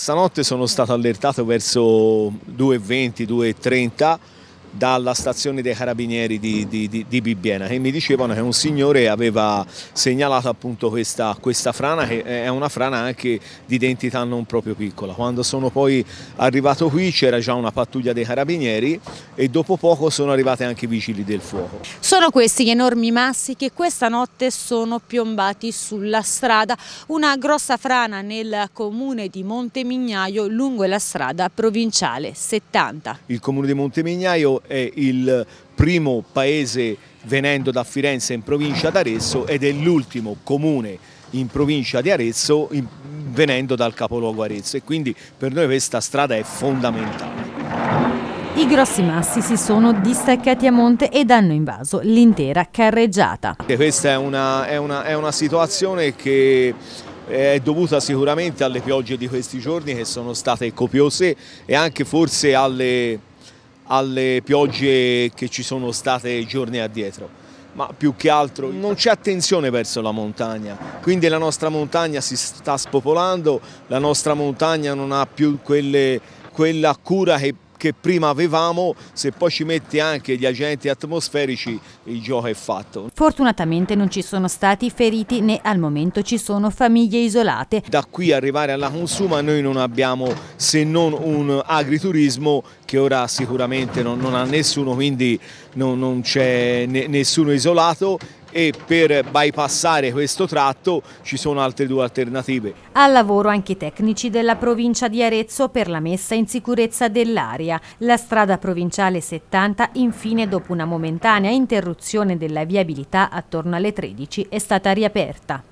Stanotte sono stato allertato verso 2.20, 2.30 dalla stazione dei carabinieri di, di, di, di, Bibbiena che mi dicevano che un signore aveva segnalato appunto questa, questa frana che è una frana anche di identità non proprio piccola. Quando sono poi arrivato qui c'era già una pattuglia dei carabinieri e dopo poco sono arrivate anche i vigili del fuoco. Sono questi gli enormi massi che questa notte sono piombati sulla strada, una grossa frana nel comune di Montemignaio lungo la strada provinciale 70. Il comune di Montemignaio è il primo paese venendo da Firenze in provincia d'Arezzo ed è l'ultimo comune in provincia di Arezzo in, venendo dal capoluogo Arezzo e quindi per noi questa strada è fondamentale. I grossi massi si sono distaccati a monte ed hanno invaso l'intera carreggiata. Questa è una, è una, è una situazione che eh, è dovuta sicuramente alle piogge di questi giorni che sono state copiose e anche forse alle alle piogge che ci sono state giorni addietro ma più che altro non c'è attenzione verso la montagna, quindi la nostra montagna si sta spopolando, la nostra montagna non ha più quelle, quella cura che che prima avevamo, se poi ci mette anche gli agenti atmosferici il gioco è fatto. Fortunatamente non ci sono stati feriti né al momento ci sono famiglie isolate. Da qui arrivare alla consuma noi non abbiamo se non un agriturismo che ora sicuramente non, non ha nessuno, quindi non, non c'è ne, nessuno isolato e per bypassare questo tratto ci sono altre due alternative. Al lavoro anche i tecnici della provincia di Arezzo per la messa in sicurezza dell'area. La strada provinciale 70 infine dopo una momentanea interruzione della viabilità attorno alle 13 è stata riaperta.